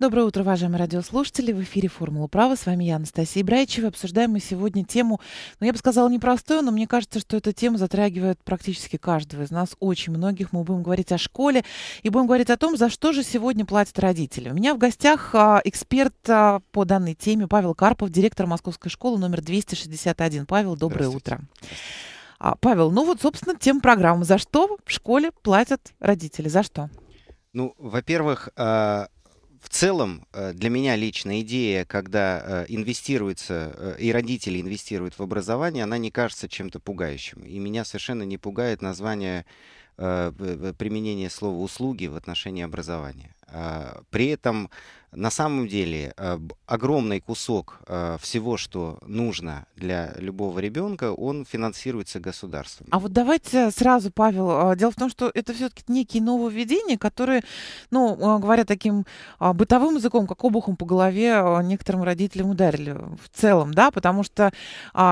Доброе утро, уважаемые радиослушатели. В эфире «Формула права». С вами я, Анастасия Брайчева. Обсуждаем мы сегодня тему, ну, я бы сказала, непростую, но мне кажется, что эта тема затрагивает практически каждого из нас, очень многих. Мы будем говорить о школе и будем говорить о том, за что же сегодня платят родители. У меня в гостях а, эксперт а, по данной теме Павел Карпов, директор Московской школы номер 261. Павел, доброе утро. А, Павел, ну вот, собственно, тема программы. За что в школе платят родители? За что? Ну, во-первых, в целом э, для меня лично идея, когда э, инвестируется э, и родители инвестируют в образование, она не кажется чем-то пугающим. И меня совершенно не пугает название применения слова «услуги» в отношении образования. А, при этом на самом деле э, огромный кусок э, всего, что нужно для любого ребенка, он финансируется государством. А вот давайте сразу, Павел, а, дело в том, что это все-таки некие нововведения, которые, ну, а, говоря таким а, бытовым языком, как обухом по голове некоторым родителям ударили в целом, да, потому что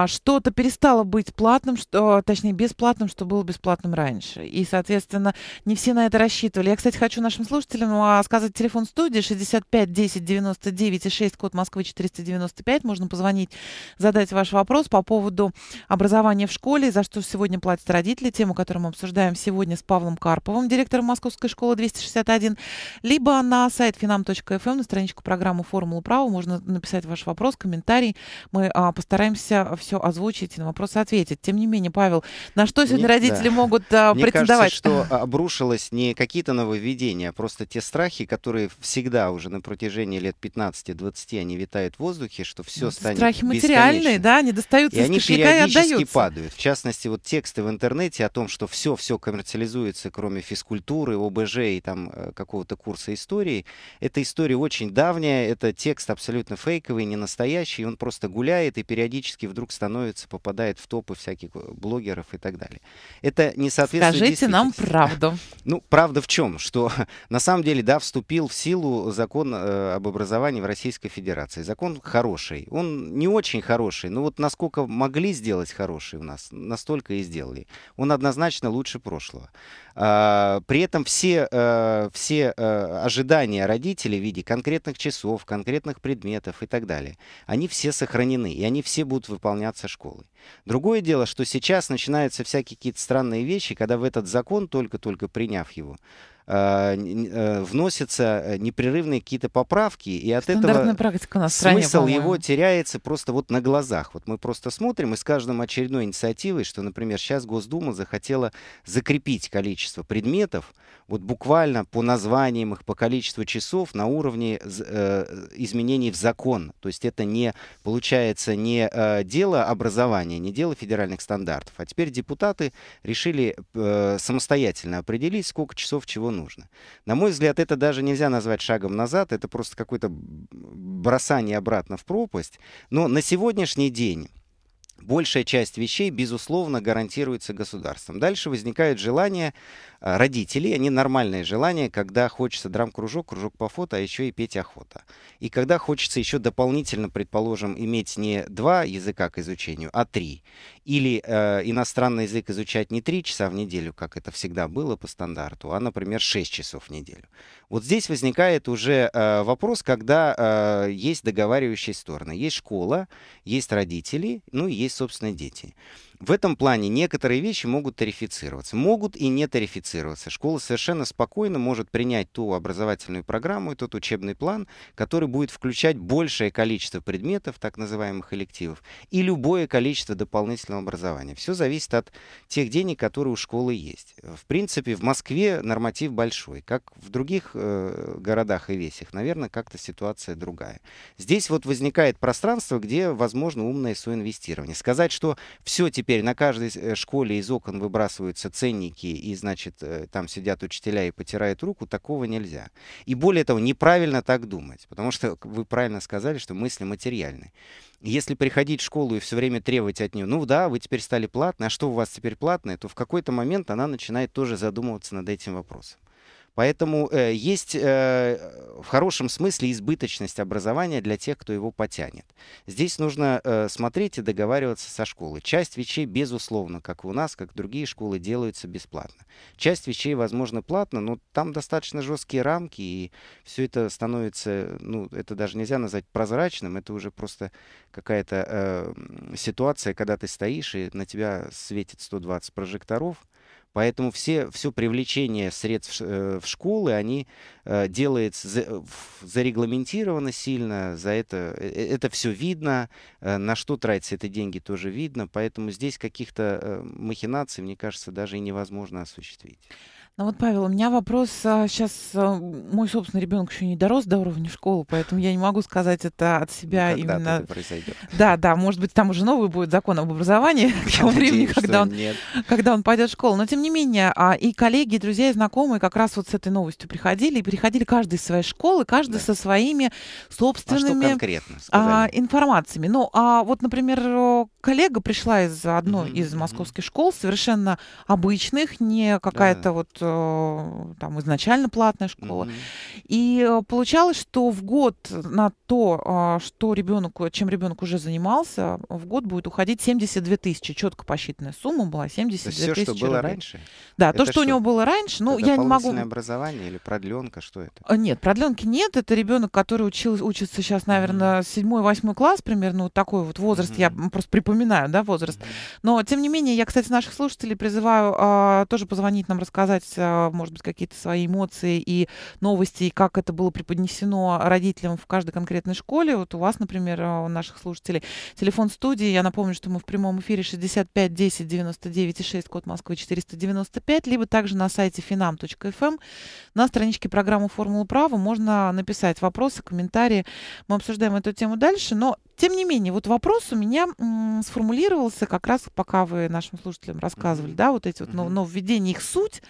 что-то перестало быть платным, что, точнее, бесплатным, что было бесплатным раньше. И, соответственно, не все на это рассчитывали. Я, кстати, хочу нашим слушателям сказать телефон студии 65 5 10 99 и 6, код Москвы 495. Можно позвонить, задать ваш вопрос по поводу образования в школе, за что сегодня платят родители, тему, которую мы обсуждаем сегодня с Павлом Карповым, директором Московской школы 261, либо на сайт finam.fm, на страничку программы «Формула права» можно написать ваш вопрос, комментарий. Мы а, постараемся все озвучить и на вопросы ответить. Тем не менее, Павел, на что сегодня Мне, родители да. могут а, Мне претендовать? Мне кажется, что обрушилось не какие-то нововведения, а просто те страхи, которые всегда уже на протяжении протяжении лет 15-20 они витают в воздухе, что все ну, станет Страхи материальные, да, они достаются и они периодически и падают. В частности, вот тексты в интернете о том, что все-все коммерциализуется, кроме физкультуры, ОБЖ и там э, какого-то курса истории, эта история очень давняя, это текст абсолютно фейковый, не настоящий, он просто гуляет и периодически вдруг становится, попадает в топы всяких э, блогеров и так далее. Это не соответствует Скажите нам правду. Ну, правда в чем? Что на самом деле, да, вступил в силу закон э, Э, об образовании в Российской Федерации. Закон хороший. Он не очень хороший, но вот насколько могли сделать хороший у нас, настолько и сделали. Он однозначно лучше прошлого. А, при этом все, э, все э, ожидания родителей в виде конкретных часов, конкретных предметов и так далее, они все сохранены, и они все будут выполняться школой. Другое дело, что сейчас начинаются всякие какие-то странные вещи, когда в этот закон, только-только приняв его, Э, э, вносятся э, непрерывные какие-то поправки, и от этого у нас стране, смысл его теряется просто вот на глазах. Вот мы просто смотрим, и с каждым очередной инициативой, что, например, сейчас Госдума захотела закрепить количество предметов, вот буквально по названиям их, по количеству часов на уровне э, изменений в закон. То есть это не, получается, не э, дело образования, не дело федеральных стандартов. А теперь депутаты решили э, самостоятельно определить, сколько часов чего нужно. На мой взгляд, это даже нельзя назвать шагом назад, это просто какое-то бросание обратно в пропасть. Но на сегодняшний день большая часть вещей, безусловно, гарантируется государством. Дальше возникает желание э, родителей, они нормальные желания, когда хочется драм-кружок, кружок по фото, а еще и петь охота. И когда хочется еще дополнительно, предположим, иметь не два языка к изучению, а три. Или э, иностранный язык изучать не три часа в неделю, как это всегда было по стандарту, а, например, шесть часов в неделю. Вот здесь возникает уже э, вопрос, когда э, есть договаривающие стороны. Есть школа, есть родители, ну и есть есть собственные дети. В этом плане некоторые вещи могут тарифицироваться, могут и не тарифицироваться. Школа совершенно спокойно может принять ту образовательную программу и тот учебный план, который будет включать большее количество предметов, так называемых элективов, и любое количество дополнительного образования. Все зависит от тех денег, которые у школы есть. В принципе, в Москве норматив большой, как в других э, городах и весях, наверное, как-то ситуация другая. Здесь вот возникает пространство, где возможно умное соинвестирование. Сказать, что все теперь Теперь на каждой э, школе из окон выбрасываются ценники, и, значит, э, там сидят учителя и потирают руку, такого нельзя. И более того, неправильно так думать, потому что вы правильно сказали, что мысли материальны. Если приходить в школу и все время требовать от нее, ну да, вы теперь стали платной, а что у вас теперь платное, то в какой-то момент она начинает тоже задумываться над этим вопросом. Поэтому э, есть э, в хорошем смысле избыточность образования для тех, кто его потянет. Здесь нужно э, смотреть и договариваться со школой. Часть вещей, безусловно, как у нас, как другие школы, делаются бесплатно. Часть вещей, возможно, платно, но там достаточно жесткие рамки, и все это становится, ну, это даже нельзя назвать прозрачным, это уже просто какая-то э, ситуация, когда ты стоишь, и на тебя светит 120 прожекторов, Поэтому все, все привлечение средств э, в школы, они э, делают э, зарегламентировано сильно, за это, это все видно, на что тратятся эти деньги тоже видно, поэтому здесь каких-то махинаций, мне кажется, даже и невозможно осуществить. Ну вот, Павел, у меня вопрос. Сейчас а, а, мой собственный ребенок еще не дорос до уровня школы, поэтому я не могу сказать это от себя ну, именно. Это произойдет. Да, да, может быть, там уже новый будет закон об образовании к тому времени, когда он, нет. когда он пойдет в школу. Но тем не менее, а, и коллеги, и друзья, и знакомые как раз вот с этой новостью приходили, и приходили каждый из своей школы, каждый да. со своими собственными а информациями. Ну, а вот, например, коллега пришла из одной mm-hmm. из московских школ, совершенно обычных, не какая-то да. вот э, там изначально платная школа. Mm-hmm. И э, получалось, что в год на то, э, что ребенок, чем ребенок уже занимался, в год будет уходить 72 тысячи. Четко посчитанная сумма была 72 тысячи. Все, что было рублей. раньше? Да, это то, что, у него было раньше, ну я не могу. образование или продленка, что это? А, нет, продленки нет. Это ребенок, который учился, учится сейчас, наверное, mm-hmm. 7-8 класс примерно, вот такой вот возраст. Mm-hmm. Я просто припоминаю упоминаю, да, возраст. Но, тем не менее, я, кстати, наших слушателей призываю а, тоже позвонить нам, рассказать, а, может быть, какие-то свои эмоции и новости, и как это было преподнесено родителям в каждой конкретной школе. Вот у вас, например, а, у наших слушателей телефон студии. Я напомню, что мы в прямом эфире 65 10 99 6, код Москвы 495, либо также на сайте finam.fm эм. на страничке программы «Формула права» можно написать вопросы, комментарии. Мы обсуждаем эту тему дальше, но тем не менее, вот вопрос у меня м, сформулировался как раз, пока вы нашим слушателям рассказывали, mm-hmm. да, вот эти вот mm-hmm. нововведения, их суть,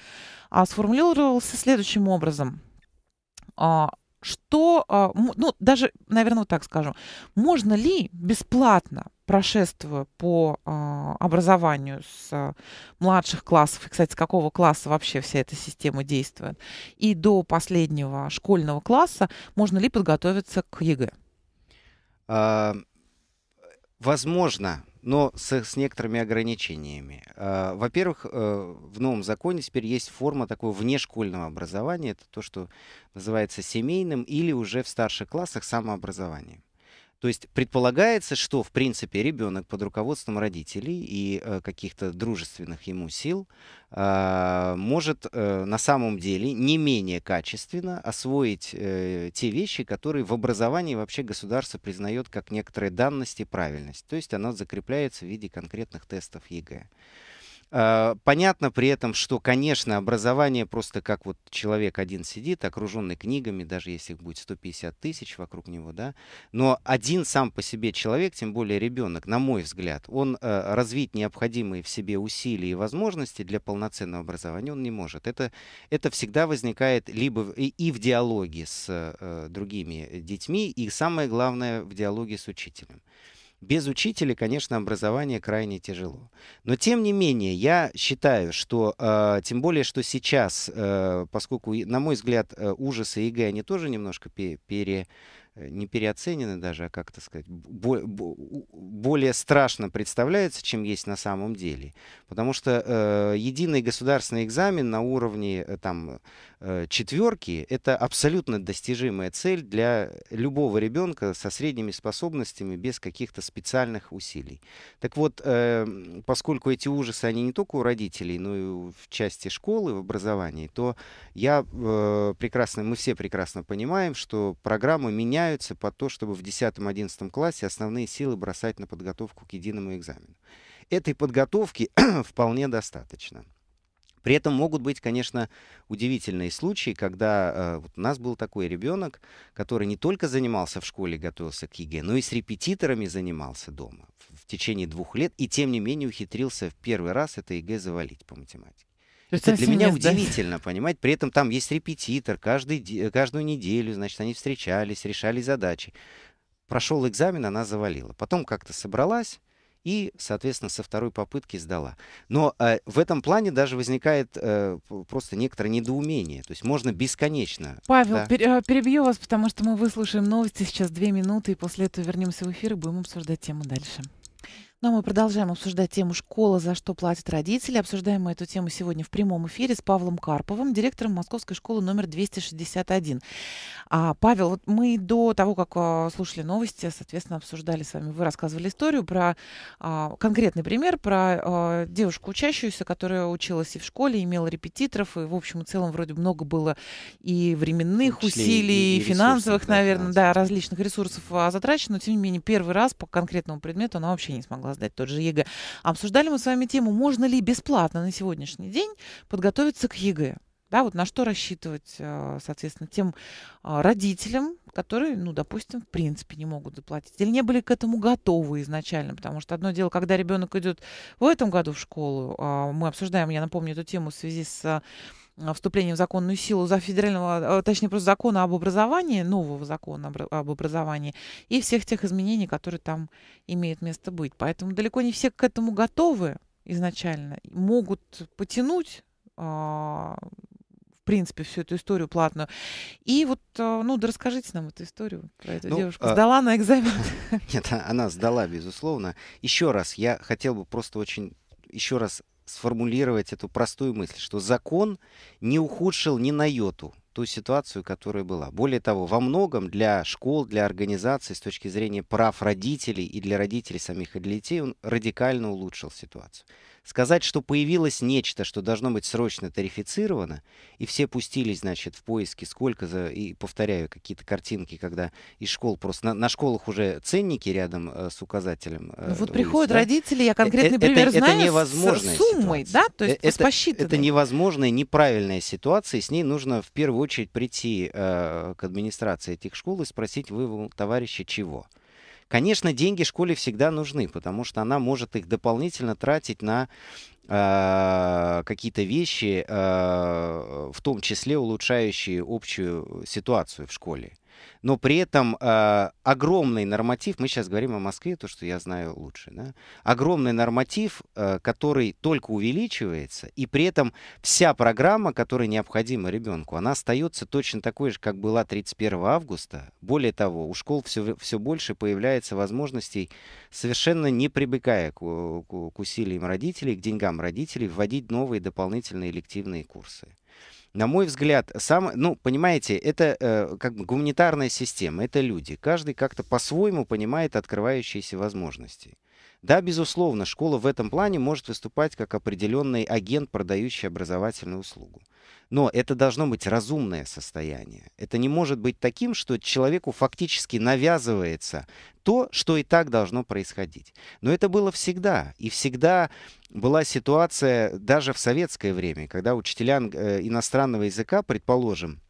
а, сформулировался следующим образом. А, что, а, ну, даже, наверное, вот так скажу, можно ли бесплатно, прошествуя по а, образованию с а, младших классов, и, кстати, с какого класса вообще вся эта система действует, и до последнего школьного класса, можно ли подготовиться к ЕГЭ? А, возможно, но с, с некоторыми ограничениями. А, во-первых, э, в новом законе теперь есть форма такого внешкольного образования, это то, что называется семейным или уже в старших классах самообразованием. То есть предполагается, что, в принципе, ребенок под руководством родителей и э, каких-то дружественных ему сил э, может э, на самом деле не менее качественно освоить э, те вещи, которые в образовании вообще государство признает как некоторые данности и правильность. То есть оно закрепляется в виде конкретных тестов ЕГЭ. Э, понятно при этом, что, конечно, образование просто как вот человек один сидит, окруженный книгами, даже если их будет 150 тысяч вокруг него, да, но один сам по себе человек, тем более ребенок, на мой взгляд, он э, развить необходимые в себе усилия и возможности для полноценного образования он не может. Это, это всегда возникает либо и, и в диалоге с э, другими детьми, и самое главное в диалоге с учителем. Без учителя, конечно, образование крайне тяжело. Но тем не менее, я считаю, что э, тем более, что сейчас, э, поскольку, на мой взгляд, э, ужасы ЕГЭ, они тоже немножко пере... пере Э, не переоценены даже, а как-то сказать, бо бо более страшно представляется, чем есть на самом деле. Потому что э, единый государственный экзамен на уровне э, там, э, четверки — это абсолютно достижимая цель для любого ребенка со средними способностями без каких-то специальных усилий. Так вот, э, поскольку эти ужасы, они не только у родителей, но и в части школы, в образовании, то я э, прекрасно, мы все прекрасно понимаем, что программа меняется меняются по то, чтобы в 10-11 классе основные силы бросать на подготовку к единому экзамену. Этой подготовки вполне достаточно. При этом могут быть, конечно, удивительные случаи, когда э, вот у нас был такой ребенок, который не только занимался в школе, готовился к ЕГЭ, но и с репетиторами занимался дома в, в течение двух лет, и тем не менее ухитрился в первый раз это ЕГЭ завалить по математике. Это для меня удивительно, да? понимаете? При этом там есть репетитор, каждый, каждую неделю, значит, они встречались, решали задачи. Прошел экзамен, она завалила. Потом как-то собралась, и, соответственно, со второй попытки сдала. Но э, в этом плане даже возникает э, просто некоторое недоумение. То есть можно бесконечно. Павел, да? пер, э, перебью вас, потому что мы выслушаем новости сейчас две минуты, и после этого вернемся в эфир и будем обсуждать тему дальше. Но ну, а мы продолжаем обсуждать тему «Школа. За что платят родители?». Обсуждаем мы эту тему сегодня в прямом эфире с Павлом Карповым, директором Московской школы номер 261. А, Павел, вот мы до того, как а, слушали новости, соответственно, обсуждали с вами, вы рассказывали историю про а, конкретный пример, про а, девушку учащуюся, которая училась и в школе, имела репетиторов, и в общем и целом вроде много было и временных усилий, и, и финансовых, да, наверное, да, различных ресурсов а, затрачено, но тем не менее первый раз по конкретному предмету она вообще не смогла могла сдать тот же ЕГЭ. Обсуждали мы с вами тему, можно ли бесплатно на сегодняшний день подготовиться к ЕГЭ. Да, вот на что рассчитывать, э, соответственно, тем э, родителям, которые, ну, допустим, в принципе не могут заплатить или не были к этому готовы изначально, потому что одно дело, когда ребенок идет в этом году в школу, а, мы обсуждаем, я напомню, эту тему в связи с а, вступления в законную силу за федерального, а, точнее, просто закона об образовании, нового закона об образовании и всех тех изменений, которые там имеют место быть. Поэтому далеко не все к этому готовы изначально, могут потянуть а, в принципе, всю эту историю платную. И вот, ну, да расскажите нам эту историю про эту ну, девушку. Сдала а... на экзамен? Нет, она сдала, безусловно. Еще раз, я хотел бы просто очень еще раз сформулировать эту простую мысль, что закон не ухудшил ни на йоту ту ситуацию, которая была. Более того, во многом для школ, для организаций с точки зрения прав родителей и для родителей самих и для детей он радикально улучшил ситуацию. Сказать, что появилось нечто, что должно быть срочно тарифицировано, и все пустились, значит, в поиски, сколько за... И повторяю, какие-то картинки, когда из школ просто... На, на школах уже ценники рядом э, с указателем. Э, ну, вот э, приходят да? родители, я конкретный это, пример это, знаю, это невозможная с суммой, ситуация. да? То есть э, это, посчитано. Это невозможная, неправильная ситуация, и с ней нужно в первую очередь прийти э, к администрации этих школ и спросить, вы, товарищи, чего? Конечно, деньги школе всегда нужны, потому что она может их дополнительно тратить на а, какие-то вещи, а, в том числе улучшающие общую ситуацию в школе но при этом э, огромный норматив, мы сейчас говорим о Москве, то, что я знаю лучше, да? огромный норматив, э, который только увеличивается, и при этом вся программа, которая необходима ребенку, она остается точно такой же, как была 31 августа. Более того, у школ все, все больше появляется возможностей, совершенно не прибегая к, к, к усилиям родителей, к деньгам родителей, вводить новые дополнительные элективные курсы на мой взгляд, сам, ну, понимаете, это э, как бы гуманитарная система, это люди. Каждый как-то по-своему понимает открывающиеся возможности. Да, безусловно, школа в этом плане может выступать как определенный агент, продающий образовательную услугу. Но это должно быть разумное состояние. Это не может быть таким, что человеку фактически навязывается то, что и так должно происходить. Но это было всегда. И всегда была ситуация даже в советское время, когда учителя э, иностранного языка, предположим,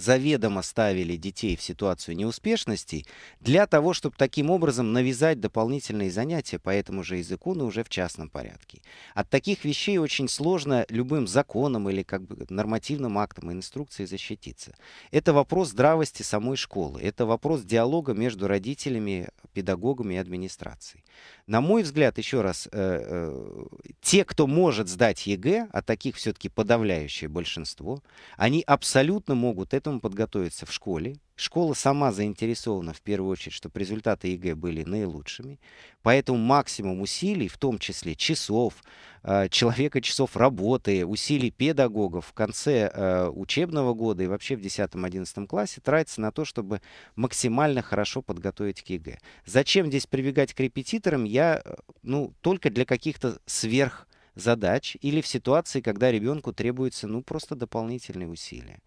заведомо ставили детей в ситуацию неуспешности для того, чтобы таким образом навязать дополнительные занятия по этому же языку, но уже в частном порядке. От таких вещей очень сложно любым законом или как бы нормативным актом и инструкцией защититься. Это вопрос здравости самой школы, это вопрос диалога между родителями, педагогами и администрацией. На мой взгляд, еще раз, э, э, те, кто может сдать ЕГЭ, а таких все-таки подавляющее большинство, они абсолютно могут это этому подготовиться в школе. Школа сама заинтересована в первую очередь, чтобы результаты ЕГЭ были наилучшими. Поэтому максимум усилий, в том числе часов, э, человека часов работы, усилий педагогов в конце э, учебного года и вообще в 10-11 классе тратится на то, чтобы максимально хорошо подготовить к ЕГЭ. Зачем здесь прибегать к репетиторам, я э, ну, только для каких-то сверх задач или в ситуации, когда ребенку требуется ну, просто дополнительные усилия.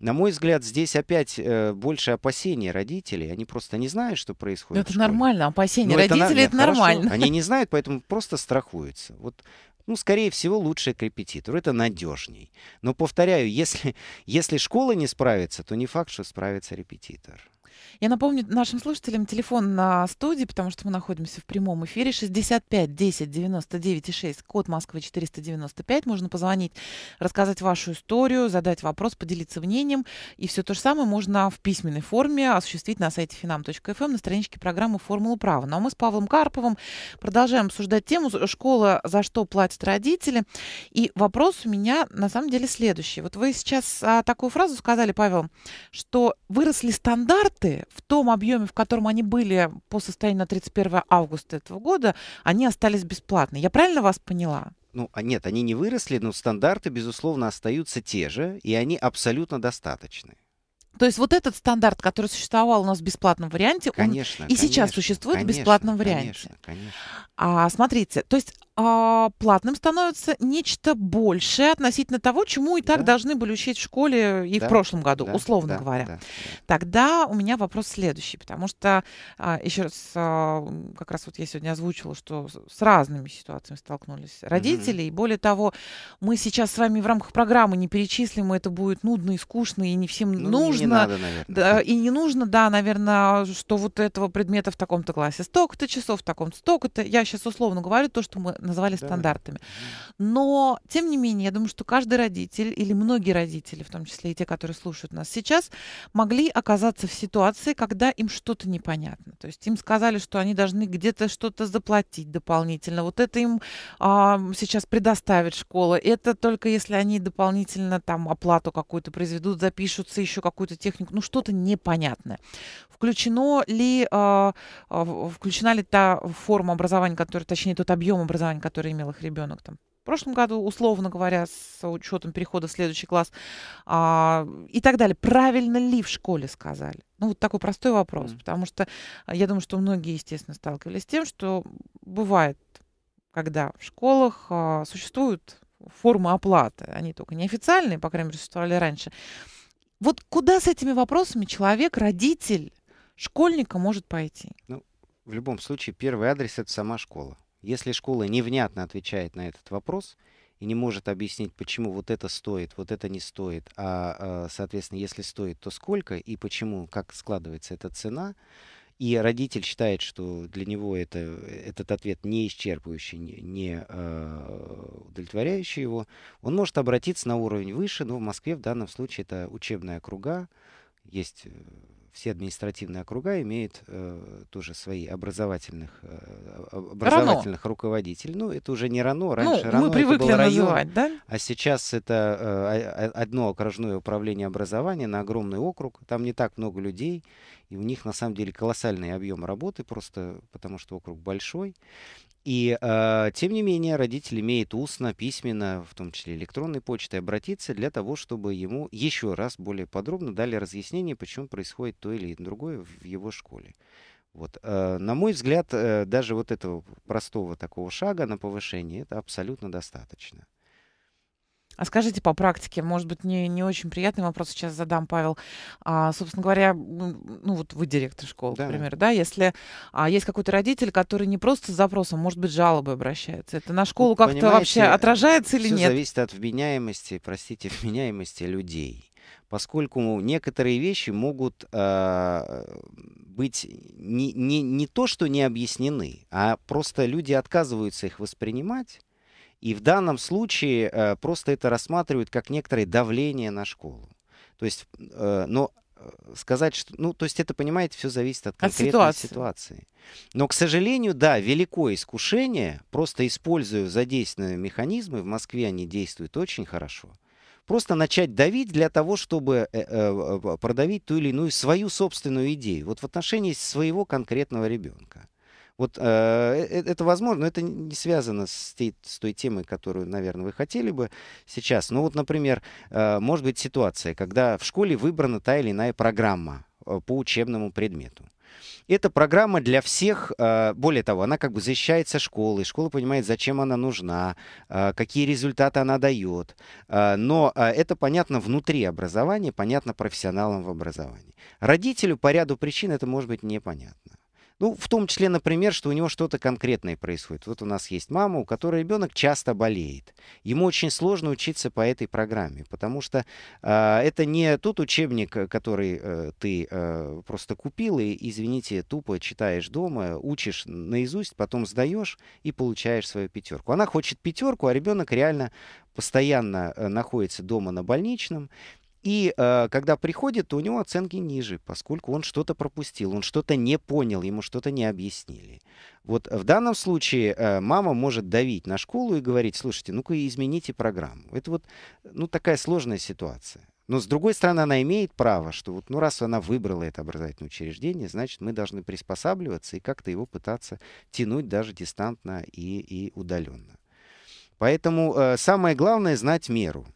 На мой взгляд, здесь опять э, больше опасений родителей. Они просто не знают, что ну, происходит. Но это нормально, опасения Но ну, родителей это, на... это нормально. Они не знают, поэтому просто страхуются. Вот ну, скорее всего, лучше к репетитору. Это надежней. Но повторяю, если, если школа не справится, то не факт, что справится репетитор. Я напомню нашим слушателям телефон на студии, потому что мы находимся в прямом эфире. 65 10 99 6, код Москвы 495. Можно позвонить, рассказать вашу историю, задать вопрос, поделиться мнением. И все то же самое можно в письменной форме осуществить на сайте finam.fm эм на страничке программы «Формула права». Ну а мы с Павлом Карповым продолжаем обсуждать тему «Школа. За что платят родители?». И вопрос у меня на самом деле следующий. Вот вы сейчас а, такую фразу сказали, Павел, что выросли стандарты, продукты в том объеме, в котором они были по состоянию на 31 августа этого года, они остались бесплатны. Я правильно вас поняла? ну, а нет, они не выросли, но стандарты, безусловно, остаются те же, и они абсолютно достаточны. То есть вот этот стандарт, который существовал у нас в бесплатном варианте, конечно, он и конечно, сейчас существует конечно, в бесплатном варианте. Конечно, конечно. А, смотрите, то есть а, платным становится нечто большее относительно того, чему и так да. должны были учить в школе и да. в прошлом году, да. условно да. говоря. Да. Тогда у меня вопрос следующий, потому что, а, еще раз, а, как раз вот я сегодня озвучила, что с разными ситуациями столкнулись родители, mm-hmm. и более того, мы сейчас с вами в рамках программы не перечислим, это будет нудно и скучно, и не всем ну, нужно. Не надо, наверное. Да, и не нужно, да, наверное, что вот этого предмета в таком-то классе столько-то часов, в таком-то столько-то. Я сейчас условно говорю то, что мы назвали да. стандартами. Но, тем не менее, я думаю, что каждый родитель или многие родители, в том числе и те, которые слушают нас сейчас, могли оказаться в ситуации, когда им что-то непонятно. То есть им сказали, что они должны где-то что-то заплатить дополнительно. Вот это им а, сейчас предоставит школа. Это только если они дополнительно там оплату какую-то произведут, запишутся, еще какую-то технику. Ну, что-то непонятное. Включено ли, а, а, включена ли та форма образования, которая, точнее, тот объем образования, желаний, которые имел их ребенок там в прошлом году, условно говоря, с учетом перехода в следующий класс а, и так далее. Правильно ли в школе сказали? Ну, вот такой простой вопрос, mm. потому что а, я думаю, что многие, естественно, сталкивались с тем, что бывает, когда в школах а, существуют формы оплаты, они только неофициальные, по крайней мере, существовали раньше. Вот куда с этими вопросами человек, родитель, школьника может пойти? Ну, в любом случае, первый адрес это сама школа. Если школа невнятно отвечает на этот вопрос и не может объяснить, почему вот это стоит, вот это не стоит, а, а, соответственно, если стоит, то сколько и почему, как складывается эта цена, и родитель считает, что для него это, этот ответ не исчерпывающий, не, не а, удовлетворяющий его, он может обратиться на уровень выше, но в Москве в данном случае это учебная круга есть э, все административные округа имеют э, тоже свои образовательных, э, образовательных руководителей. Ну, это уже не РАНО, ну, раньше ну, РАНО мы привыкли это был называть, да? а сейчас это э, одно окружное управление образования на огромный округ, там не так много людей, и у них на самом деле колоссальный объем работы, просто потому что округ большой, и, э, тем не менее, родитель имеет устно, письменно, в том числе электронной почтой, обратиться для того, чтобы ему еще раз более подробно дали разъяснение, почему происходит то или другое в его школе. Вот. Э, на мой взгляд, э, даже вот этого простого такого шага на повышение, это абсолютно достаточно. А скажите по практике, может быть, не, не очень приятный вопрос сейчас задам, Павел. А, собственно говоря, ну вот вы директор школы, да. например, да, если а, есть какой-то родитель, который не просто с запросом, может быть, жалобой обращается, это на школу как-то вообще отражается или все нет? зависит от вменяемости, простите, вменяемости людей. Поскольку некоторые вещи могут э, быть не, не, не то, что не объяснены, а просто люди отказываются их воспринимать и в данном случае э, просто это рассматривают как некоторое давление на школу. То есть, э, но э, сказать, что, ну, то есть это, понимаете, все зависит от конкретной от ситуации. ситуации. Но, к сожалению, да, великое искушение, просто используя задействованные механизмы, в Москве они действуют очень хорошо, просто начать давить для того, чтобы э, э, продавить ту или иную свою собственную идею, вот в отношении своего конкретного ребенка. Вот э, э, это возможно, но это не связано с, те, с той темой, которую, наверное, вы хотели бы сейчас. Ну вот, например, э, может быть ситуация, когда в школе выбрана та или иная программа э, по учебному предмету. Эта программа для всех, э, более того, она как бы защищается школой, школа понимает, зачем она нужна, какие результаты она дает. Но это понятно внутри образования, понятно профессионалам в образовании. Родителю по ряду причин это может быть непонятно. Ну, в том числе, например, что у него что-то конкретное происходит. Вот у нас есть мама, у которой ребенок часто болеет. Ему очень сложно учиться по этой программе, потому что э, это не тот учебник, э, который э, ты э, просто купил и, извините, тупо читаешь дома, учишь наизусть, потом сдаешь и получаешь свою пятерку. Она хочет пятерку, а ребенок реально постоянно э, находится дома на больничном, и э, когда приходит, то у него оценки ниже, поскольку он что-то пропустил, он что-то не понял, ему что-то не объяснили. Вот в данном случае э, мама может давить на школу и говорить, слушайте, ну-ка измените программу. Это вот ну, такая сложная ситуация. Но с другой стороны, она имеет право, что вот, ну, раз она выбрала это образовательное учреждение, значит, мы должны приспосабливаться и как-то его пытаться тянуть даже дистантно и, и удаленно. Поэтому э, самое главное знать меру.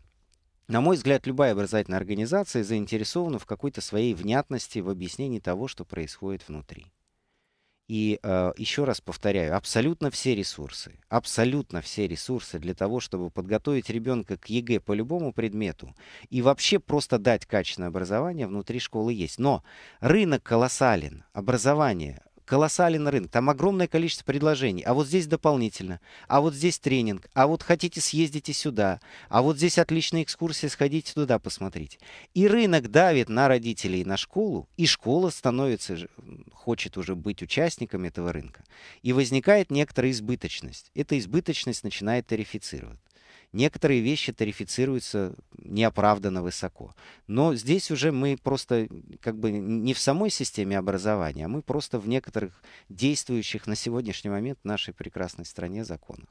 На мой взгляд, любая образовательная организация заинтересована в какой-то своей внятности в объяснении того, что происходит внутри. И э, еще раз повторяю, абсолютно все ресурсы, абсолютно все ресурсы для того, чтобы подготовить ребенка к ЕГЭ по любому предмету и вообще просто дать качественное образование внутри школы есть. Но рынок колоссален, образование колоссален рынок, там огромное количество предложений, а вот здесь дополнительно, а вот здесь тренинг, а вот хотите съездите сюда, а вот здесь отличная экскурсия, сходите туда посмотрите. И рынок давит на родителей, на школу, и школа становится, хочет уже быть участником этого рынка. И возникает некоторая избыточность. Эта избыточность начинает тарифицировать. Некоторые вещи тарифицируются неоправданно высоко. Но здесь уже мы просто как бы не в самой системе образования, а мы просто в некоторых действующих на сегодняшний момент в нашей прекрасной стране законах.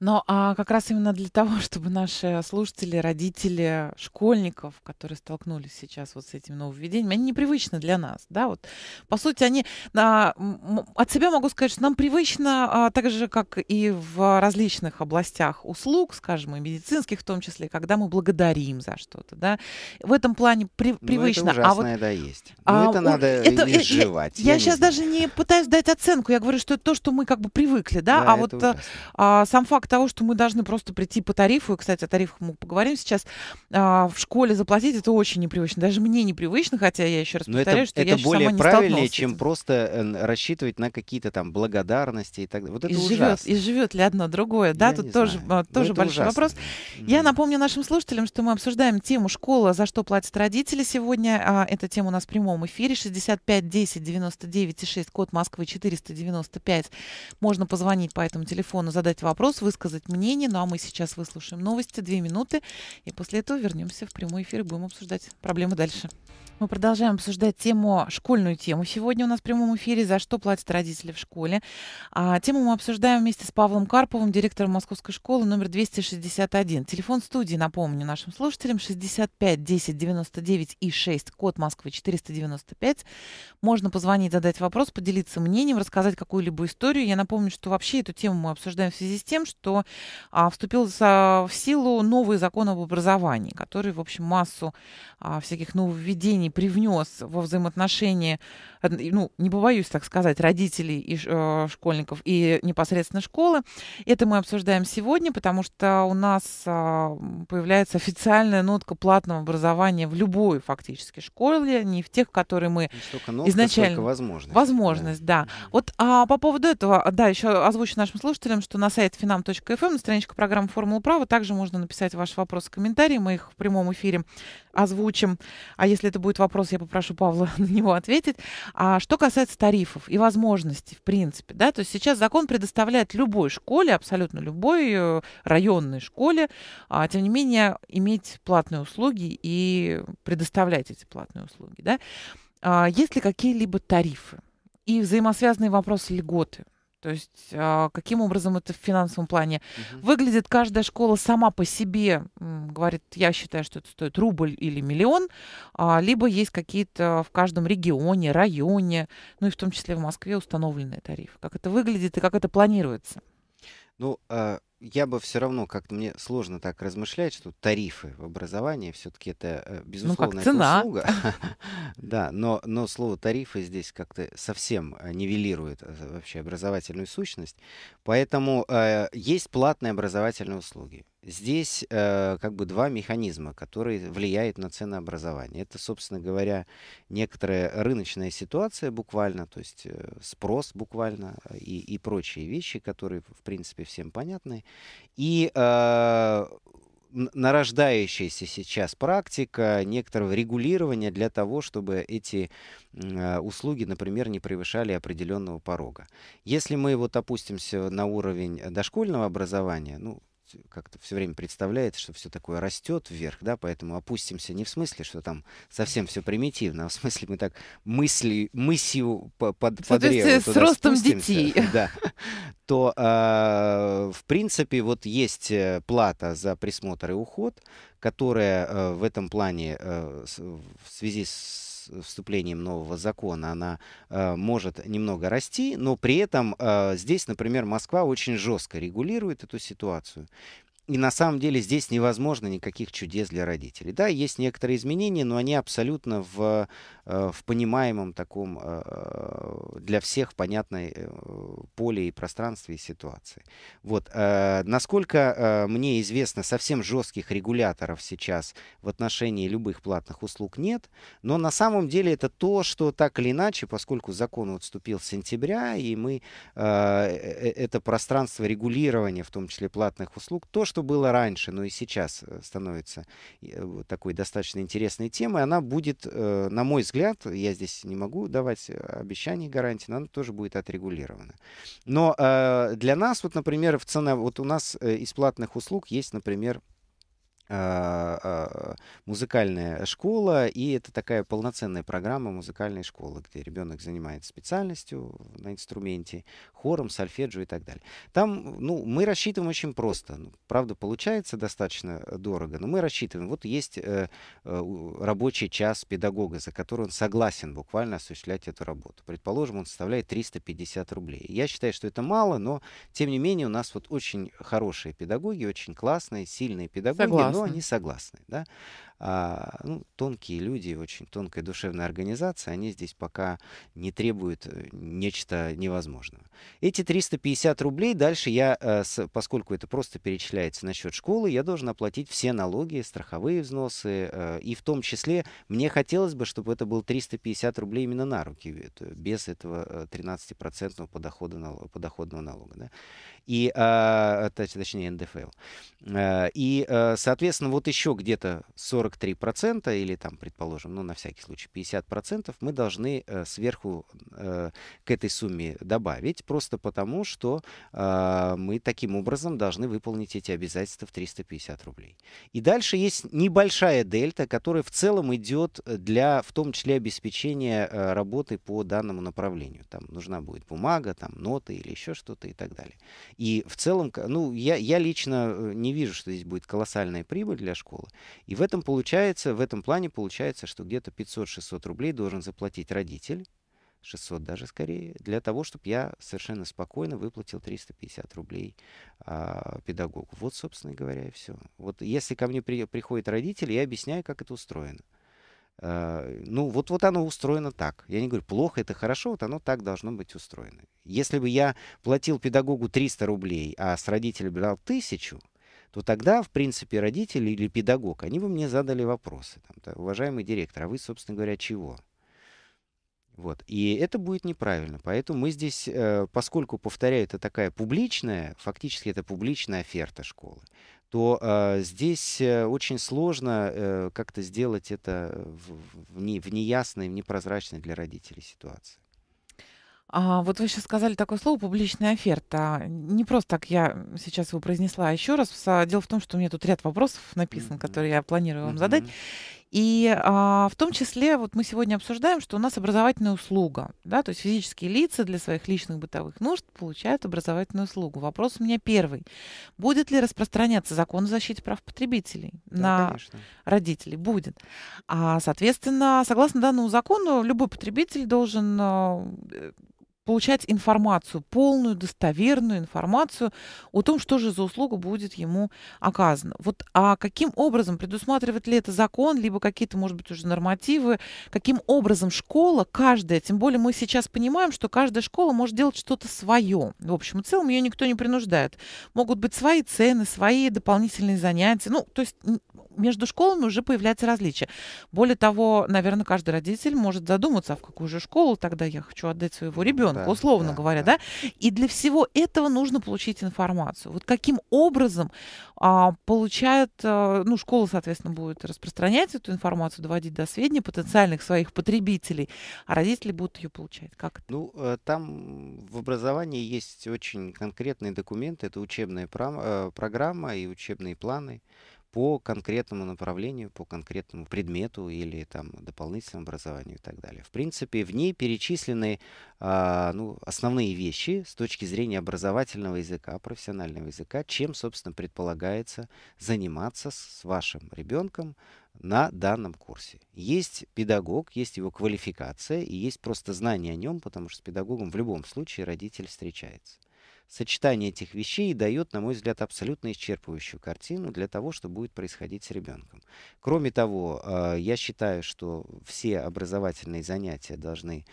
Но а как раз именно для того, чтобы наши слушатели, родители школьников, которые столкнулись сейчас вот с этим нововведением, они непривычны для нас, да, вот. По сути, они а, от себя могу сказать, что нам привычно, а, так же как и в различных областях услуг, скажем, и медицинских в том числе, когда мы благодарим за что-то, да. В этом плане при, привычно. Ну, это ужасное, а вот, да, есть. Но а, это надо это, изживать. Я, я, я сейчас знаю. даже не пытаюсь дать оценку, я говорю, что это то, что мы как бы привыкли, да, да а вот э, а, сам факт к того, что мы должны просто прийти по тарифу, и, кстати, о тарифах мы поговорим сейчас, а, в школе заплатить, это очень непривычно. Даже мне непривычно, хотя я еще раз Но повторяю, это, что это я более сама правильнее, чем просто э, рассчитывать на какие-то там благодарности и так далее. Вот это и ужасно. Живет, и живет ли одно другое, да, я тут тоже, а, тоже большой ужасно. вопрос. Mm-hmm. Я напомню нашим слушателям, что мы обсуждаем тему школа, за что платят родители сегодня. А, эта тема у нас в прямом эфире 65 10 99 6, код Москвы 495. Можно позвонить по этому телефону, задать вопрос, вы высказать мнение. Ну а мы сейчас выслушаем новости, две минуты, и после этого вернемся в прямой эфир и будем обсуждать проблемы дальше. Мы продолжаем обсуждать тему, школьную тему. Сегодня у нас в прямом эфире «За что платят родители в школе?». А, тему мы обсуждаем вместе с Павлом Карповым, директором Московской школы номер 261. Телефон студии, напомню нашим слушателям, 65 10 99 и 6, код Москвы 495. Можно позвонить, задать вопрос, поделиться мнением, рассказать какую-либо историю. Я напомню, что вообще эту тему мы обсуждаем в связи с тем, что что а, вступил за, в силу новый закон об образовании, который, в общем, массу а, всяких нововведений привнес во взаимоотношения, ну, не побоюсь так сказать, родителей и э, школьников и непосредственно школы. Это мы обсуждаем сегодня, потому что у нас а, появляется официальная нотка платного образования в любой фактически школе, не в тех, которые мы нотка, изначально... возможность. Возможность, да. да. Вот а, по поводу этого, да, еще озвучу нашим слушателям, что на сайте finam.com radio.fm, на страничке программы «Формула права». Также можно написать ваши вопросы, комментарии. Мы их в прямом эфире озвучим. А если это будет вопрос, я попрошу Павла на него ответить. А что касается тарифов и возможностей, в принципе, да, то есть сейчас закон предоставляет любой школе, абсолютно любой э, районной школе, а, тем не менее, иметь платные услуги и предоставлять эти платные услуги, да. А, есть ли какие-либо тарифы? И взаимосвязанные вопросы льготы. То есть а, каким образом это в финансовом плане угу. выглядит? Каждая школа сама по себе говорит, я считаю, что это стоит рубль или миллион, а, либо есть какие-то в каждом регионе, районе, ну и в том числе в Москве установленные тарифы. Как это выглядит и как это планируется? Ну, а, я бы все равно как-то мне сложно так размышлять, что тарифы в образовании все-таки это безусловно э, ну, услуга. да, но, но слово тарифы здесь как-то совсем э, нивелирует э, вообще образовательную сущность. Поэтому есть платные образовательные услуги. Здесь э, как бы два механизма, которые влияют на ценообразование. Это, собственно говоря, некоторая рыночная ситуация буквально, то есть э, спрос буквально э, и, и прочие вещи, которые, в принципе, всем понятны. И э, нарождающаяся сейчас практика некоторого регулирования для того, чтобы эти э, услуги, например, не превышали определенного порога. Если мы вот опустимся на уровень э, дошкольного образования, ну, есть как-то все время представляется, что все такое растет вверх, да, поэтому опустимся не в смысле, что там совсем все примитивно, а в смысле мы так мысли, мысью по, под, по древу с ростом детей. Да, то э, в принципе вот есть э, плата за присмотр и уход, которая э, в этом плане э, в связи с с э, вступлением нового закона она э, может немного расти, но при этом э, здесь, например, Москва очень жестко регулирует эту ситуацию. И на самом деле здесь невозможно никаких чудес для родителей. Да, есть некоторые изменения, но они абсолютно в, э, в понимаемом таком э, для всех понятной э, поле и пространстве и ситуации. Вот. Насколько мне известно, совсем жестких регуляторов сейчас в отношении любых платных услуг нет, но на самом деле это то, что так или иначе, поскольку закон вот вступил с сентября, и мы это пространство регулирования, в том числе платных услуг, то, что что было раньше, но и сейчас э, становится э, такой достаточно интересной темой, она будет, э, на мой взгляд, я здесь не могу давать обещаний, гарантий, но она тоже будет отрегулирована. Но для нас, вот, например, в цена, вот у нас из платных услуг есть, например, а, а, музыкальная школа, и это такая полноценная программа музыкальной школы, где ребенок занимается специальностью на инструменте, хором, сольфеджио и так далее. Там, ну, мы рассчитываем очень просто. Ну, правда, получается достаточно э, дорого, но мы рассчитываем. Вот есть э, э, рабочий час педагога, за который он согласен буквально осуществлять эту работу. Предположим, он составляет 350 рублей. Я считаю, что это мало, но, тем не менее, у нас вот очень хорошие педагоги, очень классные, сильные педагоги. Согласна согласны. Но они согласны, да. А, ну, тонкие люди, очень тонкая душевная организация, они здесь пока не требуют э, нечто невозможного. Эти 350 рублей дальше я, э, поскольку это просто перечисляется на счет школы, я должен оплатить все налоги, страховые взносы, э, и в том числе мне хотелось бы, чтобы это было 350 рублей именно на руки, без этого 13% подохода, подоходного налога. Да? и, а, точнее, НДФЛ. А, и, а, соответственно, вот еще где-то 43% или там, предположим, ну, на всякий случай 50% мы должны э, сверху э, к этой сумме добавить, просто потому, что мы таким образом должны выполнить эти обязательства в 350 рублей. И дальше есть небольшая дельта, которая в целом идет для, в том числе, обеспечения э, работы по данному направлению. Там нужна будет бумага, там ноты или еще что-то и так далее. И в целом, ну, я, я лично э, не вижу, что здесь будет колоссальная прибыль для школы. И в этом получается, в этом плане получается, что где-то 500-600 рублей должен заплатить родитель, 600 даже скорее, для того, чтобы я совершенно спокойно выплатил 350 рублей а, педагогу. Вот, собственно говоря, и все. Вот если ко мне при, приходит родитель, я объясняю, как это устроено. Э, ну, вот, вот оно устроено так. Я не говорю, плохо, это хорошо, вот оно так должно быть устроено. Если бы я платил педагогу 300 рублей, а с родителей брал тысячу, то тогда, в принципе, родители или педагог, они бы мне задали вопросы. Там, уважаемый директор, а вы, собственно говоря, чего? Вот. И это будет неправильно. Поэтому мы здесь, э, поскольку, повторяю, это такая публичная, фактически это публичная оферта школы, то э, здесь э, очень сложно э, как-то сделать это в, в, не, в неясной, в непрозрачной для родителей ситуации. А, вот вы сейчас сказали такое слово «публичная оферта». Не просто так я сейчас его произнесла еще раз. Дело в том, что у меня тут ряд вопросов написан, mm-hmm. которые я планирую вам mm-hmm. задать. И а, в том числе вот мы сегодня обсуждаем, что у нас образовательная услуга. Да? То есть физические лица для своих личных бытовых нужд получают образовательную услугу. Вопрос у меня первый. Будет ли распространяться закон о защите прав потребителей да, на конечно. родителей? Будет. А, соответственно, согласно данному закону, любой потребитель должен а, получать информацию, полную, достоверную информацию о том, что же за услуга будет ему оказана. Вот а каким образом предусматривает ли это закон, либо какие-то, может быть, уже нормативы, каким образом школа, каждая, тем более мы сейчас понимаем, что каждая школа может делать что-то свое. В общем и целом ее никто не принуждает. Могут быть свои цены, свои дополнительные занятия. Ну, то есть между школами уже появляются различия. Более того, наверное, каждый родитель может задуматься, а в какую же школу тогда я хочу отдать своего ребенка ребенка, да, условно да, говоря, да. да? И для всего этого нужно получить информацию. Вот каким образом а, получают, а, э, ну, школа, соответственно, будет распространять эту информацию, доводить до сведения потенциальных своих потребителей, а родители будут ее получать. Как это? Ну, э, там в образовании есть очень конкретные документы, это учебная э, программа и учебные планы по конкретному направлению, по конкретному предмету или там дополнительному образованию и так далее. В принципе, в ней перечислены э, ну, основные вещи с точки зрения образовательного языка, профессионального языка, чем, собственно, предполагается заниматься с вашим ребенком на данном курсе. Есть педагог, есть его квалификация и есть просто знание о нем, потому что с педагогом в любом случае родитель встречается. Сочетание этих вещей дает, на мой взгляд, абсолютно исчерпывающую картину для того, что будет происходить с ребенком. Кроме того, а, я считаю, что все образовательные занятия должны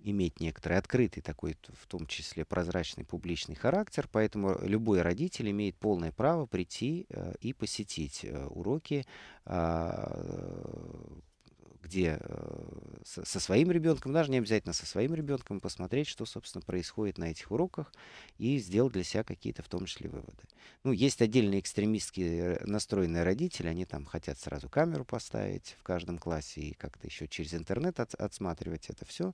иметь некоторый открытый такой, в том числе прозрачный публичный характер, поэтому любой родитель имеет полное право прийти э, и посетить э, уроки а, где э, со своим ребенком, даже не обязательно со своим ребенком, посмотреть, что, собственно, происходит на этих уроках и сделать для себя какие-то в том числе выводы. Ну, есть отдельные экстремистские э, настроенные родители, они там хотят сразу камеру поставить в каждом классе и как-то еще через интернет от, отсматривать это все.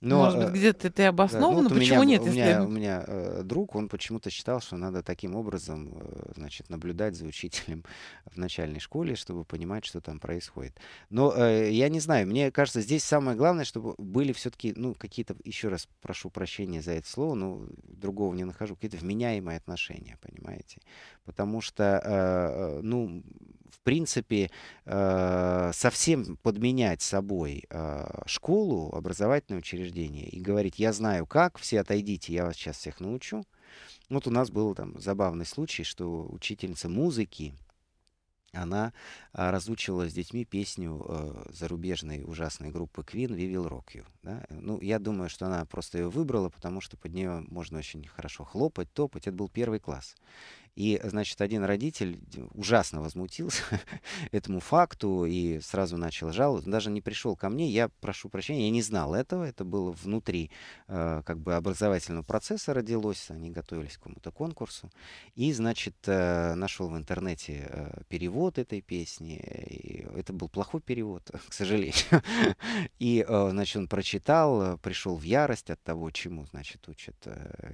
Но, Может быть, э, где-то это обоснованно, ну, вот почему меня, нет? У меня, если... у меня э, друг, он почему-то считал, что надо таким образом, э, значит, наблюдать за учителем в начальной школе, чтобы понимать, что там происходит. Но э, я я не знаю. Мне кажется, здесь самое главное, чтобы были все-таки, ну, какие-то, еще раз прошу прощения за это слово, но другого не нахожу, какие-то вменяемые отношения, понимаете? Потому что, э, э, ну, в принципе, э, совсем подменять собой э, школу, образовательное учреждение и говорить, я знаю как, все отойдите, я вас сейчас всех научу. Вот у нас был там забавный случай, что учительница музыки, она а, разучила с детьми песню э, зарубежной ужасной группы Queen «We Rock You». Да? Ну, я думаю, что она просто ее выбрала, потому что под нее можно очень хорошо хлопать, топать. Это был первый класс. И, значит, один родитель ужасно возмутился этому факту и сразу начал жаловаться. Даже не пришел ко мне, я прошу прощения, я не знал этого. Это было внутри э, как бы образовательного процесса родилось, они готовились к какому-то конкурсу. И, значит, э, нашел в интернете э, перевод этой песни. И это был плохой перевод, к сожалению. и, значит, он прочитал, пришел в ярость от того, чему, значит, учат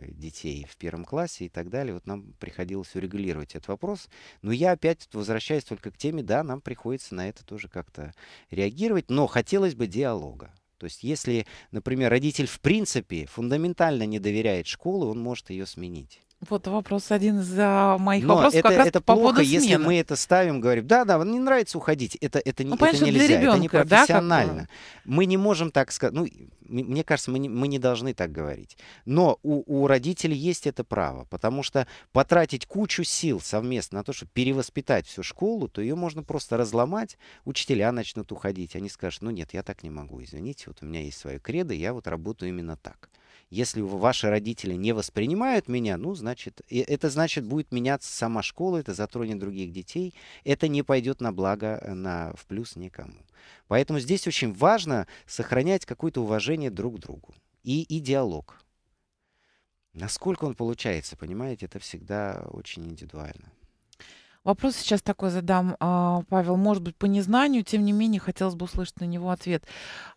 детей в первом классе и так далее. Вот нам приходилось пытается урегулировать этот вопрос. Но я опять возвращаюсь только к теме, да, нам приходится на это тоже как-то реагировать, но хотелось бы диалога. То есть если, например, родитель в принципе фундаментально не доверяет школу, он может ее сменить. Вот вопрос, один из а, моих Но вопросов это, как раз это по плохо, поводу если мы это ставим, говорим, да, да, вам не нравится уходить, это, это, ну, это нельзя, для ребенка, это не профессионально. Да, мы не можем так сказать, ну, мне кажется, мы не, мы не должны так говорить. Но у, у родителей есть это право, потому что потратить кучу сил совместно на то, чтобы перевоспитать всю школу, то ее можно просто разломать, учителя начнут уходить, они скажут, ну нет, я так не могу, извините, вот у меня есть свое кредо, я вот работаю именно так. Если ваши родители не воспринимают меня, ну, значит, это значит будет меняться сама школа, это затронет других детей, это не пойдет на благо, э, на, в плюс никому. Поэтому здесь очень важно сохранять какое-то уважение друг к другу и, и диалог. Насколько он получается, понимаете, это всегда очень индивидуально. Вопрос сейчас такой задам, а, Павел, может быть, по незнанию, тем не менее, хотелось бы услышать на него ответ.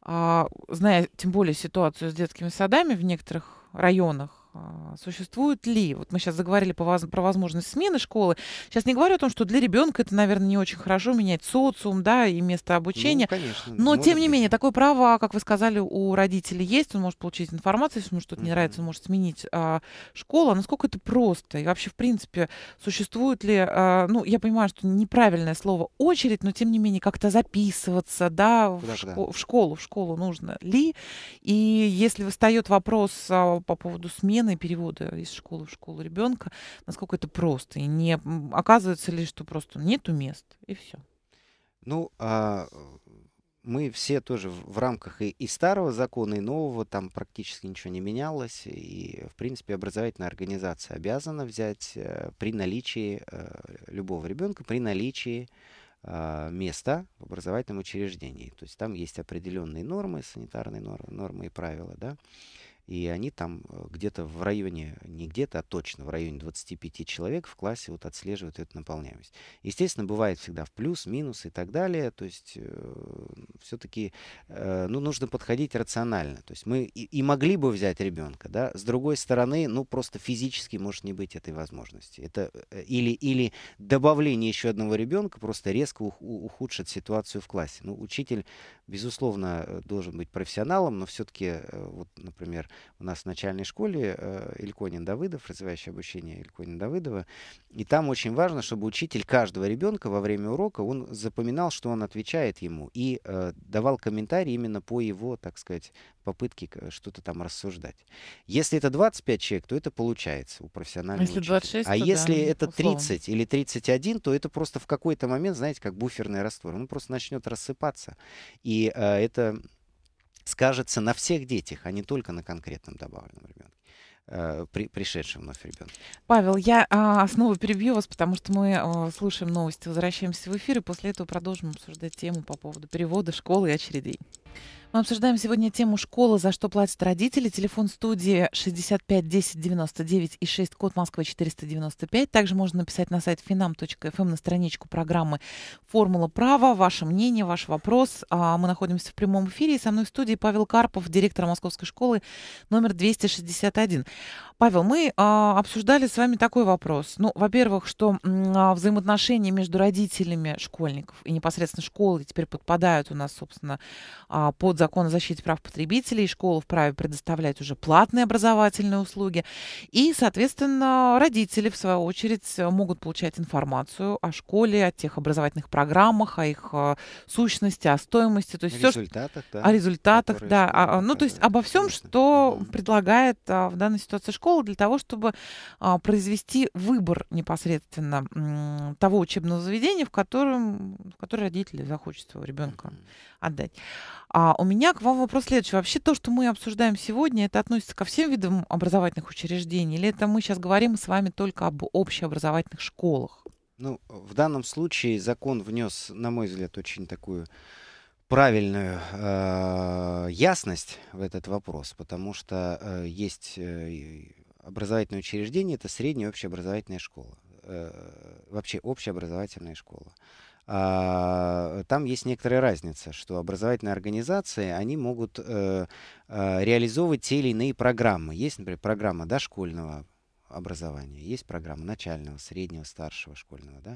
А, зная, тем более, ситуацию с детскими садами в некоторых районах, а, существует ли, вот мы сейчас заговорили про возможность смены школы, сейчас не говорю о том, что для ребенка это, наверное, не очень хорошо менять социум, да, и место обучения, ну, конечно, но ну, тем быть. не менее, такое право, как вы сказали, у родителей есть, он может получить информацию, если ему что-то mm-hmm. не нравится, он может сменить а, школу, а насколько это просто, и вообще, в принципе, существует ли, а, ну, я понимаю, что неправильное слово очередь, но тем не менее, как-то записываться, да, в, шко- в школу, в школу нужно ли, и если встает вопрос а, по поводу смены, современные переводы из школы в школу ребенка, насколько это просто, и не оказывается ли, что просто нету мест, и все. Ну, а мы все тоже в рамках и, и старого закона, и нового, там практически ничего не менялось. И, в принципе, образовательная организация обязана взять э, при наличии э, любого ребенка, при наличии а, места в образовательном учреждении. То есть там есть определенные нормы, санитарные нормы, нормы и правила, да. И они там э, где-то в районе, не где-то, а точно в районе 25 человек в классе вот отслеживают эту наполняемость. Естественно, бывает всегда в плюс, минус и так далее. То есть э, все-таки э, ну, нужно подходить рационально. То есть мы и, и могли бы взять ребенка, да, с другой стороны, ну просто физически может не быть этой возможности. Это э, или, или добавление еще одного ребенка просто резко ух, ухудшит ситуацию в классе. Ну, учитель, безусловно, э, должен быть профессионалом, но все-таки, вот, например, у нас в начальной школе э, Ильконин Давыдов, развивающее обучение Ильконин Давыдова. И там очень важно, чтобы учитель каждого ребенка во время урока, он запоминал, что он отвечает ему, и э, давал комментарий именно по его, так сказать, попытке э, что-то там рассуждать. Если это 25 человек, то это получается у профессионального если учителя. 26, а если да, это 30 условно. или 31, то это просто в какой-то момент, знаете, как буферный раствор. Он просто начнет рассыпаться. И э, это скажется на всех детях, а не только на конкретном добавленном ребенке э, при, пришедшем вновь ребенке. Павел, я а, снова перебью вас, потому что мы а, слушаем новости, возвращаемся в эфир, и после этого продолжим обсуждать тему по поводу перевода школы и очередей. Мы обсуждаем сегодня тему школы, За что платят родители?». Телефон студии 65 10 99 и 6, код Москва 495. Также можно написать на сайт finam.fm эм на страничку программы «Формула права». Ваше мнение, ваш вопрос. А, мы находимся в прямом эфире. И со мной в студии Павел Карпов, директор Московской школы номер 261. Павел, мы а, обсуждали с вами такой вопрос. Ну, во-первых, что а, взаимоотношения между родителями школьников и непосредственно школы теперь подпадают у нас, собственно, под Институт закона защиты прав потребителей, школа вправе предоставлять уже платные образовательные услуги. И, соответственно, родители, в свою очередь, могут получать информацию о школе, о тех образовательных программах, о их э, сущности, о стоимости. То есть о все, результатах, да. О результатах, да. О, а, ну, то есть обо всем, что предлагает а, в данной ситуации школа для того, чтобы а, произвести выбор непосредственно того учебного заведения, в котором, в которое родители захочет своего ребенка отдать. А у меня к вам вопрос следующий. Вообще то, что мы обсуждаем сегодня, это относится ко всем видам образовательных учреждений? Или это мы сейчас говорим с вами только об общеобразовательных школах? Ну, в данном случае закон внес, на мой взгляд, очень такую правильную э, ясность в этот вопрос, потому что э, есть э, образовательное учреждение, это средняя общеобразовательная школа, э, вообще общеобразовательная школа. А, там есть некоторая разница, что образовательные организации, они могут э, а, реализовывать те или иные программы. Есть, например, программа дошкольного образования, есть программа начального, среднего, старшего школьного. Да?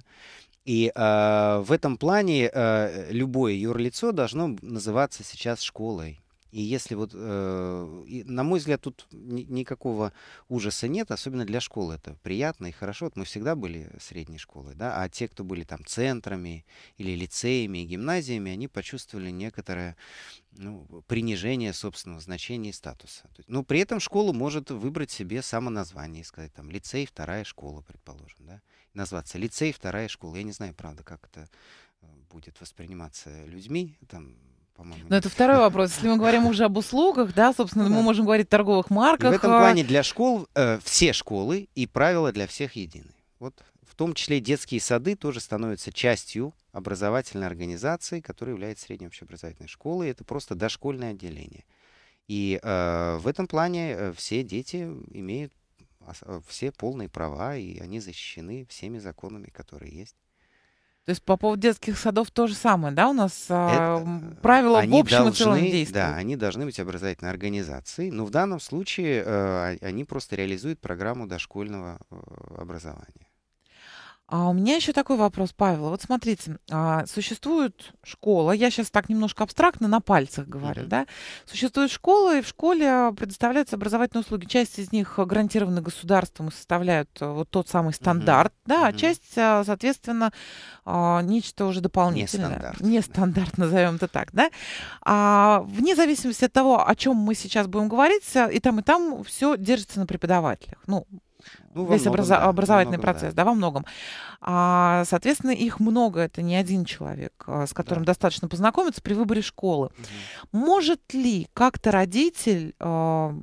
И э, в этом плане э, любое юрлицо должно называться сейчас школой и если вот, э, на мой взгляд, тут ни, никакого ужаса нет, особенно для школы это приятно и хорошо. Вот мы всегда были средней школой, да, а те, кто были там центрами или лицеями и гимназиями, они почувствовали некоторое ну, принижение собственного значения и статуса. Но ну, при этом школа может выбрать себе самоназвание и сказать там лицей, вторая школа, предположим, да, назваться лицей, вторая школа. Я не знаю, правда, как это э, будет восприниматься людьми, там, по-моему. Но это второй вопрос. Если мы говорим уже об услугах, да, собственно, мы можем говорить о торговых марках. И в этом а плане для школ э, все школы и правила для всех едины. Вот в том числе детские сады тоже становятся частью образовательной организации, которая является средней общеобразовательной школой. Это просто дошкольное отделение. И э, в этом плане э, все дети имеют э, все полные права, и они защищены всеми законами, которые есть. То есть по поводу детских садов то же самое, да? У нас а, это, правила они в общем должны, и целом действуют. Да, они должны быть образовательной организацией, но в данном случае э, а, они просто реализуют программу дошкольного э, образования. А у меня еще такой вопрос, Павел. Вот смотрите, а, существует школа, я сейчас так немножко абстрактно на пальцах говорю, mm-hmm. да? Существует школа, и в школе предоставляются образовательные услуги. Часть из них гарантированы государством и составляют э, вот тот самый стандарт, mm-hmm. да, а часть, а, соответственно, а, нечто уже дополнительное. Нестандартно. Да. назовем это так, да? А, вне зависимости от того, о чем мы сейчас будем говорить, э, и там, и там все держится на преподавателях. Ну, ну, Весь многом, образо- да, образовательный многом, процесс, да. да, во многом. А, соответственно, их много, это не один человек, а, с которым да. достаточно познакомиться при выборе школы. Угу. Может ли как-то родитель а,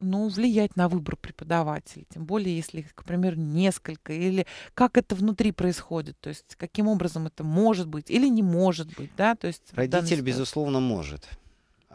ну, влиять на выбор преподавателей? тем более, если, к примеру, несколько, или как это внутри происходит, то есть каким образом это может быть или не может быть, да, то есть... Родитель, безусловно, может.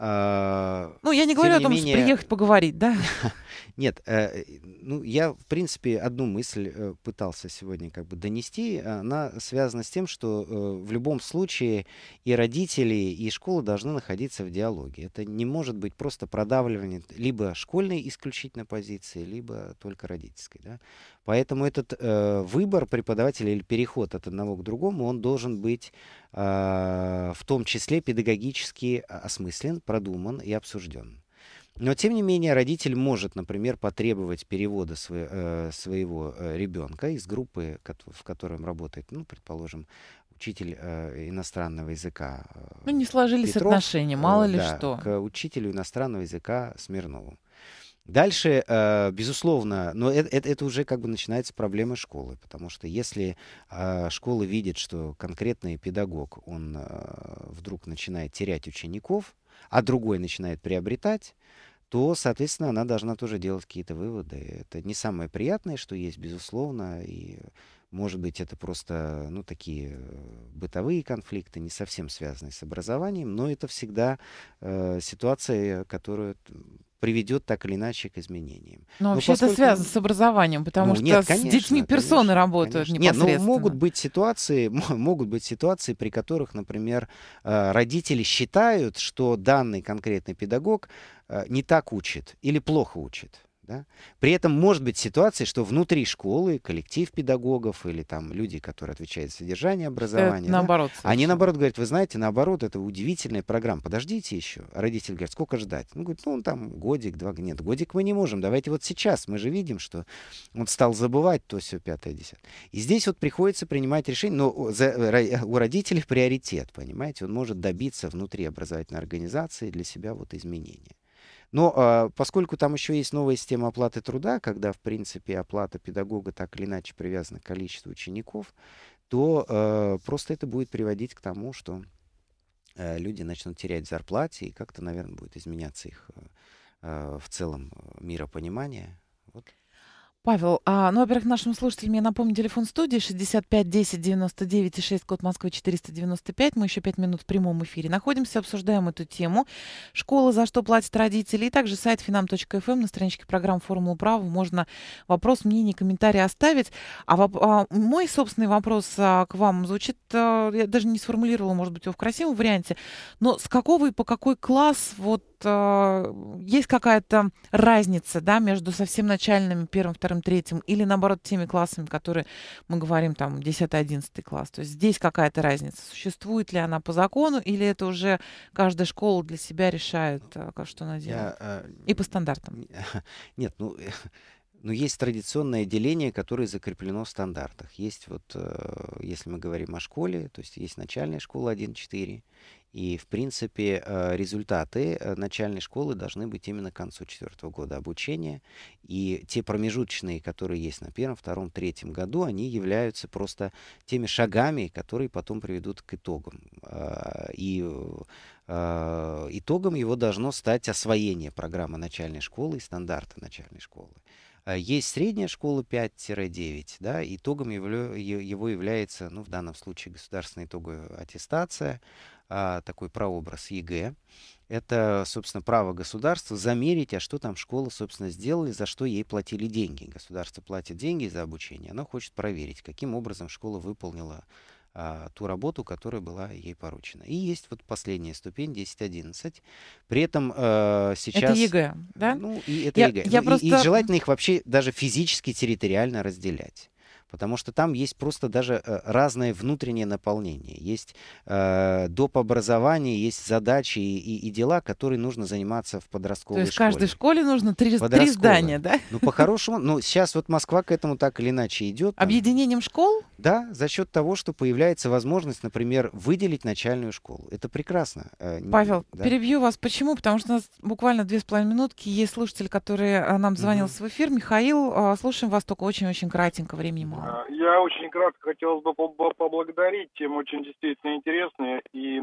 А, ну, я не говорю о том, менее... что приехать поговорить, да? Нет, э, ну, я, в принципе, одну мысль э, пытался сегодня как бы донести. Она связана с тем, что э, в любом случае и родители, и школа должны находиться в диалоге. Это не может быть просто продавливание либо школьной исключительно позиции, либо только родительской. Да? Поэтому этот э, выбор преподавателя или переход от одного к другому, он должен быть э, в том числе педагогически осмыслен, продуман и обсужден. Но, тем не менее, родитель может, например, потребовать перевода сво- э, своего э, ребенка из группы, в котором работает, ну, предположим, учитель э, иностранного языка. Э, ну, не сложились Петров, отношения, мало э, ли да, что. К учителю иностранного языка Смирнову. Дальше, э, безусловно, но это, это, уже как бы начинается проблема школы, потому что если э, школа видит, что конкретный педагог, он э, вдруг начинает терять учеников, а другой начинает приобретать, то, соответственно, она должна тоже делать какие-то выводы. Это не самое приятное, что есть, безусловно, и может быть, это просто ну, такие э, бытовые конфликты, не совсем связанные с образованием, но это всегда э, ситуация, которую приведет так или иначе к изменениям. Но, Но вообще поскольку... это связано с образованием, потому ну, что нет, конечно, с детьми персоны конечно, работают конечно. непосредственно. Нет, ну, могут быть ситуации, могут быть ситуации, при которых, например, э, родители считают, что данный конкретный педагог э, не так учит или плохо учит. Да? При этом может быть ситуация, что внутри школы коллектив педагогов или там люди, которые отвечают за содержание образования, да, наоборот, они наоборот говорят, вы знаете, наоборот, это удивительная программа, подождите еще. А родитель говорит, сколько ждать? Ну, говорит, ну, он там годик, два, нет, годик мы не можем, давайте вот сейчас, мы же видим, что он стал забывать то все пятое, десятое. И здесь вот приходится принимать решение, но за, э, у родителей приоритет, понимаете, он может добиться внутри образовательной организации для себя вот изменения. Но э, поскольку там еще есть новая система оплаты труда, когда, в принципе, оплата педагога так или иначе привязана к количеству учеников, то э, просто это будет приводить к тому, что э, люди начнут терять зарплаты, и как-то, наверное, будет изменяться их э, э в целом э, миропонимание Павел, а, ну, во-первых, нашим слушателям я напомню, телефон студии 65 10 99 и 6, код Москвы 495. Мы еще пять минут в прямом эфире находимся, обсуждаем эту тему. Школа, за что платят родители. И также сайт finam.fm эм на страничке программ «Формула права» можно вопрос, мнение, комментарий оставить. А, воп- а мой собственный вопрос а, к вам звучит, а, я даже не сформулировала, может быть, его в красивом варианте, но с какого и по какой класс вот а, есть какая-то разница да, между совсем начальными первым, вторым вторым, третьим, или наоборот теми классами, которые мы говорим, там, 10-11 класс. То есть здесь какая-то разница. Существует ли она по закону, или это уже каждая школа для себя решает, э, что она делает? Я, э, И по стандартам. Нет, ну, э, но ну, есть традиционное деление, которое закреплено в стандартах. Есть вот, если мы говорим о школе, то есть есть начальная школа 1.4, и, в принципе, э, результаты э, начальной школы должны быть именно к концу четвертого года обучения. И те промежуточные, которые есть на первом, втором, третьем году, они являются просто теми шагами, которые потом приведут к итогам. А, и э, а, итогом его должно стать освоение программы начальной школы и стандарта начальной школы. А, есть средняя школа 5-9, да, итогом его, его является, ну, в данном случае, государственная итоговая аттестация, а, такой прообраз ЕГЭ. Это, собственно, право государства замерить, а что там школа, собственно, сделала за что ей платили деньги. Государство платит деньги за обучение, оно хочет проверить, каким образом школа выполнила а, ту работу, которая была ей поручена. И есть вот последняя ступень 10-11. При этом э, сейчас... Это ЕГЭ, да? Ну, и это я, ЕГЭ. Я ну, просто... и, и желательно их вообще даже физически, территориально разделять. Потому что там есть просто даже э, разное внутреннее наполнение. Есть э, доп. образование, есть задачи и, и, и дела, которые нужно заниматься в подростковой школе. То есть школе. каждой школе нужно три, три здания, да? Ну, по-хорошему, ну, сейчас вот Москва к этому так или иначе идет. Там. Объединением школ? Да, за счет того, что появляется возможность, например, выделить начальную школу. Это прекрасно. Э, Павел, да? перебью вас. Почему? Потому что у нас буквально две с половиной минутки есть слушатель, который э, нам звонил угу. в эфир. Михаил, слушаем вас только очень-очень кратенько, времени мало. Э, я очень кратко хотел бы поблагодарить. Тема очень действительно интересная. И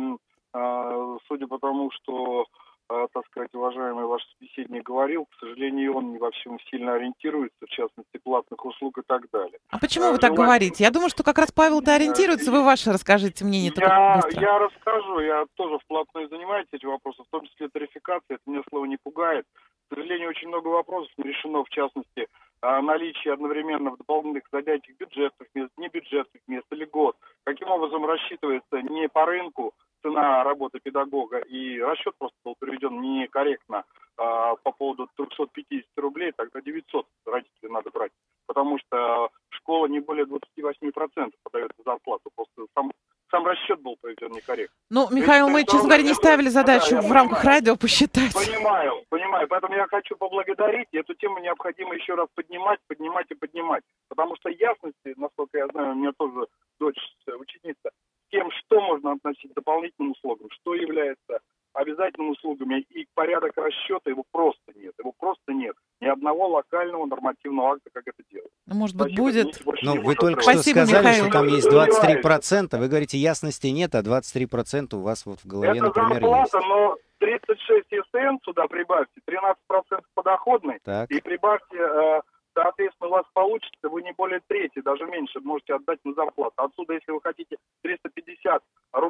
а, судя по тому, что Э, так сказать, уважаемый ваш собеседник говорил, к сожалению, он не во всем сильно ориентируется, в частности, платных услуг и так далее. А почему вы э, так ну, говорите? Я думаю, что как раз Павел-то э, ориентируется, вы ваше расскажите мнение. Я, я расскажу, я тоже вплотную занимаюсь этим вопросом, в том числе тарификация, это мне слово не пугает. К сожалению, очень много вопросов не решено, в частности, наличие одновременно в дополнительных занятий бюджетных мест, небюджетных мест или год. Каким образом рассчитывается не по рынку, цена работы педагога, и расчет просто был приведен некорректно а, по поводу 350 рублей, тогда 900 родителей надо брать, потому что школа не более 28% подает зарплату, просто сам сам расчет был проведен некорректно. Ну, Михаил, Ведь, мы, честно говоря, не ставили задачу да, в рамках понимаю, радио посчитать. Понимаю, понимаю. Поэтому я хочу поблагодарить. Эту тему необходимо еще раз поднимать, поднимать и поднимать. Потому что ясности, насколько я знаю, у меня тоже дочь э, ученица, тем, что можно относить к дополнительным услугам, что является обязательными услугами, и порядок расчета его просто нет. Его просто нет. Ни одного локального нормативного акта, как это делать. Ну, может быть, будет. Но ну, вы только что Спасибо, сказали, Михаил. что там есть 23%. Вы говорите, ясности нет, а 23% у вас вот в голове, это например, зарплата, есть. но 36 ЕСН сюда прибавьте, 13% подоходный, так. и прибавьте... Э, соответственно, у вас получится, вы не более трети, даже меньше можете отдать на зарплату. Отсюда, если вы хотите 300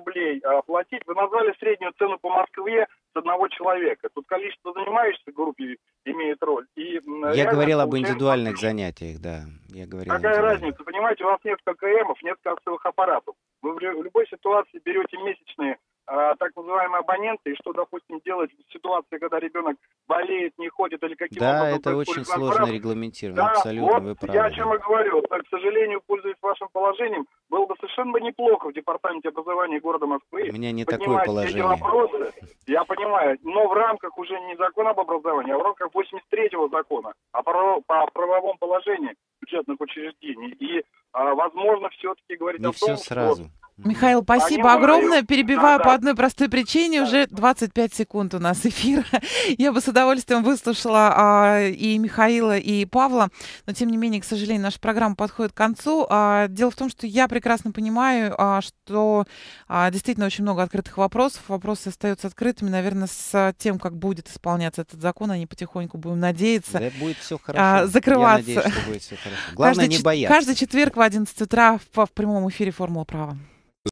рублей э, платить. Вы назвали среднюю цену по Москве с одного человека. Тут количество занимающихся в группе имеет роль. И, я говорил об индивидуальных получается... занятиях, да. Я говорил Какая разница? Понимаете, у вас нет ККМов, нет кассовых аппаратов. Вы в любой ситуации берете месячные э, так называемые абоненты, и что, допустим, делать в ситуации, когда ребенок болеет, не ходит или каким-то Да, это очень сложно регламентировано, да, абсолютно, вот вы правы. я о чем и говорю. Так, к сожалению, пользуясь вашим положением, было бы совершенно неплохо в департаменте образования города Москвы. У меня не такое положение. Эти вопросы, я понимаю, но в рамках уже не закона об образовании, а в рамках 83-го закона а о по правовом положении бюджетных учреждений. И, а, возможно, все-таки говорить не о том, все сразу. что Михаил, спасибо огромное. Перебиваю да, по одной простой причине. Да, Уже 25 секунд у нас эфира. Я бы с удовольствием выслушала а, и Михаила, и Павла. Но, тем не менее, к сожалению, наша программа подходит к концу. А, дело в том, что я прекрасно понимаю, а, что а, действительно очень много открытых вопросов. Вопросы остаются открытыми. Наверное, с тем, как будет исполняться этот закон, они потихоньку, будем надеяться, да, будет все а, хорошо. А, закрываться. Я надеюсь, что будет все хорошо. Главное, каждый, не бояться. Каждый четверг в 11 утра в, в прямом эфире «Формула права».